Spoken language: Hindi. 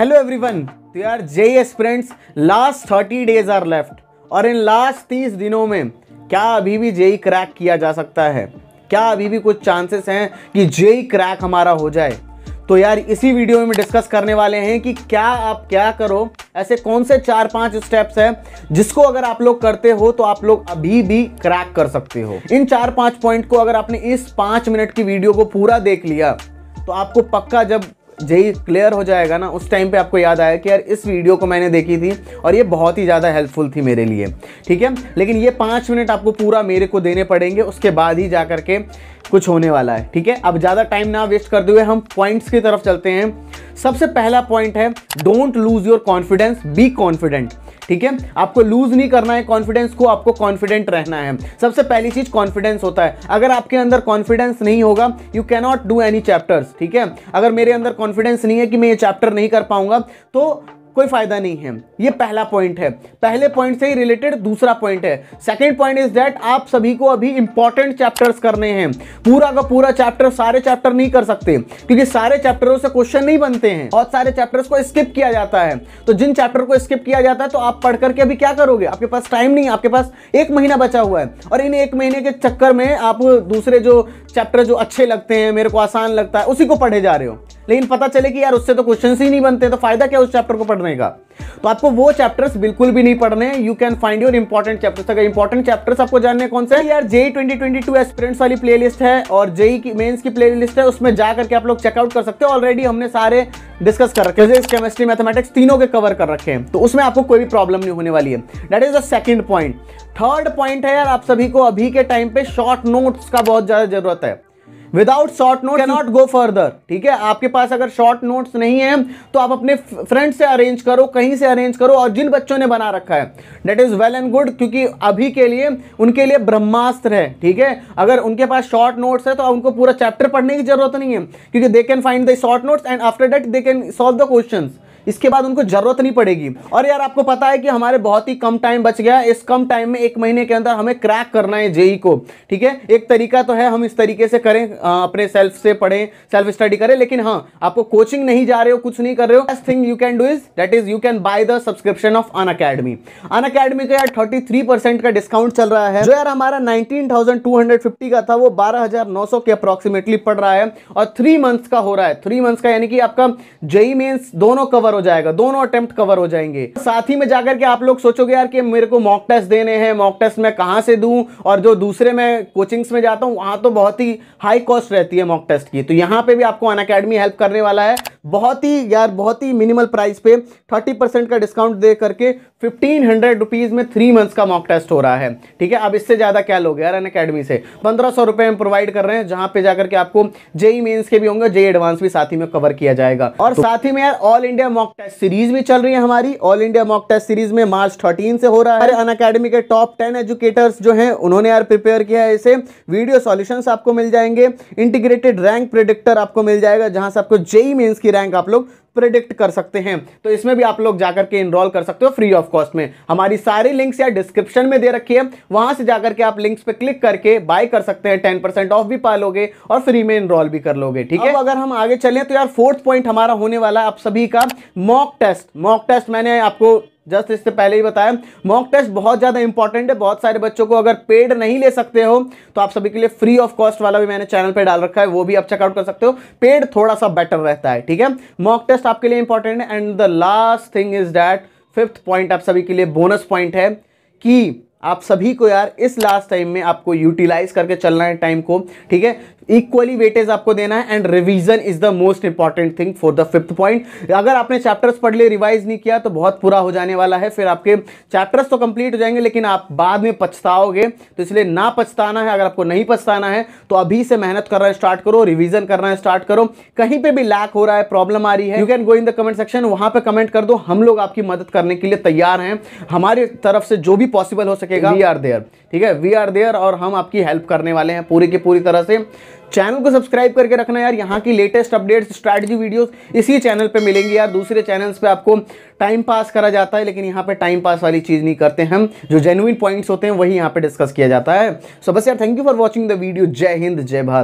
हेलो एवरीवन तो यार J S friends last thirty days are left और इन लास्ट तीस दिनों में क्या अभी भी जेई क्रैक e किया जा सकता है क्या अभी भी कुछ चांसेस हैं कि जेई क्रैक e हमारा हो जाए तो यार इसी वीडियो में डिस्कस करने वाले हैं कि क्या आप क्या करो ऐसे कौन से चार पांच स्टेप्स हैं जिसको अगर आप लोग करते हो तो आप लोग अभी भी क्रैक कर सकते हो इन चार पांच पॉइंट को अगर आपने इस पांच मिनट की वीडियो को पूरा देख लिया तो आपको पक्का जब जेई क्लियर हो जाएगा ना उस टाइम पे आपको याद आया कि यार इस वीडियो को मैंने देखी थी और ये बहुत ही ज़्यादा हेल्पफुल थी मेरे लिए ठीक है लेकिन ये पाँच मिनट आपको पूरा मेरे को देने पड़ेंगे उसके बाद ही जा करके कुछ होने वाला है ठीक है अब ज़्यादा टाइम ना वेस्ट करते हुए हम पॉइंट्स की तरफ चलते हैं सबसे पहला पॉइंट है don't lose your confidence be confident ठीक है आपको लूज नहीं करना है कॉन्फिडेंस को आपको कॉन्फिडेंट रहना है सबसे पहली चीज कॉन्फिडेंस होता है अगर आपके अंदर कॉन्फिडेंस नहीं होगा you cannot do any chapters ठीक है अगर मेरे अंदर कॉन्फिडेंस नहीं है कि मैं ये चैप्टर नहीं कर पाऊंगा तो कोई फायदा नहीं है ये पहला पॉइंट है पहले पॉइंट से ही रिलेटेड दूसरा पॉइंट है सेकंड पॉइंट इज दैट आप सभी को अभी इंपॉर्टेंट चैप्टर्स करने हैं पूरा का पूरा चैप्टर सारे चैप्टर नहीं कर सकते क्योंकि सारे चैप्टरों से क्वेश्चन नहीं बनते हैं और सारे चैप्टर्स को स्किप किया जाता है तो जिन चैप्टर को स्किप किया जाता है तो आप पढ़ करके अभी क्या करोगे आपके पास टाइम नहीं आपके पास एक महीना बचा हुआ है और इन एक महीने के चक्कर में आप दूसरे जो चैप्टर जो अच्छे लगते हैं मेरे को आसान लगता है उसी को पढ़े जा रहे हो लेकिन पता चले कि यार उससे तो क्वेश्चन ही नहीं बनते तो फायदा क्या उस चैप्टर को पढ़ने का तो आपको वो चैप्टर्स बिल्कुल भी नहीं पढ़ने हैं you can find your important chapters अगर इंपॉर्टेंट चैप्टर्स आपको जानने कौन से यार JEE twenty twenty two aspirants वाली प्लेलिस्ट है और जेई की मेन्स की लिस्ट है उसमें जाकर के आप लोग चेकआउट कर सकते हो ऑलरेडी हमने सारे डिस्कस कर रखे फिजिक्स केमिस्ट्री मैथमेटिक्स तीनों के कवर कर रखे हैं तो उसमें आपको कोई भी प्रॉब्लम नहीं होने वाली है that is the second point third point है यार आप सभी को अभी के टाइम पे शॉर्ट नोट्स का बहुत ज़्यादा जरूरत है without short note not go further ठीक है आपके पास अगर शॉर्ट नोट्स नहीं है तो आप अपने फ्रेंड से अरेंज करो कहीं से अरेंज करो और जिन बच्चों ने बना रखा है that is well and good क्योंकि अभी के लिए उनके लिए ब्रह्मास्त्र है ठीक है अगर उनके पास शॉर्ट नोट्स है तो उनको पूरा चैप्टर पढ़ने की जरूरत नहीं है क्योंकि they can find the short notes and after that they can solve the question इसके बाद उनको जरूरत नहीं पड़ेगी और यार आपको पता है कि हमारे बहुत ही कम टाइम बच गया इस कम टाइम में एक महीने के अंदर हमें क्रैक करना है जेई e को ठीक है एक तरीका तो है हम इस तरीके से करें अपने सेल्फ से पढ़ें सेल्फ स्टडी करें लेकिन हाँ आपको कोचिंग नहीं जा रहे हो कुछ नहीं कर रहे हो best thing you can do is that is you can buy the subscription of Unacademy Unacademy का यार थर्टी का डिस्काउंट चल रहा है जो यार हमारा नाइनटीन का था वो बारह के अप्रोक्सीमेटली पड़ रहा है और थ्री मंथ्स का हो रहा है थ्री मंथ्स का यानी कि आपका जेई मेन्स e दोनों कवर कवर हो जाएगा दोनों अटेम्प्ट कवर हो जाएंगे साथ ही में जाकर के आप लोग सोचोगे यार कि मेरे को मॉक टेस्ट देने हैं मॉक टेस्ट मैं कहाँ से दूँ और जो दूसरे मैं कोचिंग्स में जाता हूँ वहाँ तो बहुत ही हाई कॉस्ट रहती है मॉक टेस्ट की तो यहाँ पर भी आपको अन हेल्प करने वाला है बहुत ही यार बहुत ही मिनिमल प्राइस पे 30 परसेंट का डिस्काउंट दे करके फिफ्टीन हंड्रेड रुपीज़ में थ्री मंथ्स का मॉक टेस्ट हो रहा है ठीक है अब इससे ज़्यादा क्या लोग यार अन अकेडमी से पंद्रह सौ रुपये में प्रोवाइड कर रहे हैं जहाँ पे जाकर के आपको जेई मेंस e के भी होंगे जेई एडवांस e भी साथ ही में कवर किया जाएगा और तो, साथ ही में यार all India mock test series भी चल रही है हमारी all India mock test series में मार्च थर्टीन से हो रहा है अन अकेडमी के टॉप टेन एजुकेटर्स जो है उन्होंने यार प्रिपेयर किया है इसे वीडियो सॉल्यूशंस आपको मिल जाएंगे इंटीग्रेटेड रैंक प्रिडिक्टर आपको मिल जाएगा जहां से आपको जेई मेन्स e e की रैंक आप लोग प्रिडिक्ट कर सकते हैं तो इसमें भी आप लोग जाकर के इनरोल कर सकते हो फ्री ऑफ कॉस्ट में हमारी सारी लिंक्स या डिस्क्रिप्शन में दे रखी है वहां से जाकर के आप लिंक्स पे क्लिक करके बाय कर सकते हैं टेन परसेंट ऑफ भी पा लोगे और फ्री में इनरोल भी कर लोगे ठीक है अगर हम आगे चलें तो यार फोर्थ पॉइंट हमारा होने वाला आप सभी का मॉक टेस्ट मॉक टेस्ट मैंने आपको जस्ट इससे पहले ही बताया मॉक टेस्ट बहुत ज़्यादा इंपॉर्टेंट है बहुत सारे बच्चों को अगर पेड नहीं ले सकते हो तो आप सभी के लिए फ्री ऑफ कॉस्ट वाला भी मैंने चैनल पे डाल रखा है वो भी आप चेकआउट कर सकते हो पेड थोड़ा सा बेटर रहता है ठीक है मॉक टेस्ट आपके लिए इंपॉर्टेंट है and the last thing is that fifth point आप सभी के लिए बोनस पॉइंट है कि आप सभी को यार इस लास्ट टाइम में आपको यूटिलाइज करके चलना है टाइम को ठीक है इक्वली वेटेज आपको देना है and revision is the most important thing for the fifth point अगर आपने चैप्टर्स पढ़ लिए रिवाइज नहीं किया तो बहुत पूरा हो जाने वाला है फिर आपके चैप्टर्स तो कंप्लीट हो जाएंगे लेकिन आप बाद में पछताओगे तो इसलिए ना पछताना है अगर आपको नहीं पछताना है तो अभी से मेहनत करना स्टार्ट करो रिविजन करना स्टार्ट करो कहीं पे भी लैक हो रहा है प्रॉब्लम आ रही है you can go in the comment section वहां पर कमेंट कर दो हम लोग आपकी मदद करने के लिए तैयार हैं हमारी तरफ से जो भी पॉसिबल हो सकेगा वी आर देयर ठीक है वी आर देयर और हम आपकी हेल्प करने वाले हैं पूरी की पूरी तरह से चैनल को सब्सक्राइब करके रखना यार यहाँ की लेटेस्ट अपडेट्स स्ट्रैटेजी वीडियोस इसी चैनल पे मिलेंगी यार दूसरे चैनल्स पे आपको टाइम पास करा जाता है लेकिन यहाँ पे टाइम पास वाली चीज़ नहीं करते हम जो जेनुइन पॉइंट्स होते हैं वही यहाँ पे डिस्कस किया जाता है सो so बस यार thank you for watching the video जय हिंद जय भारत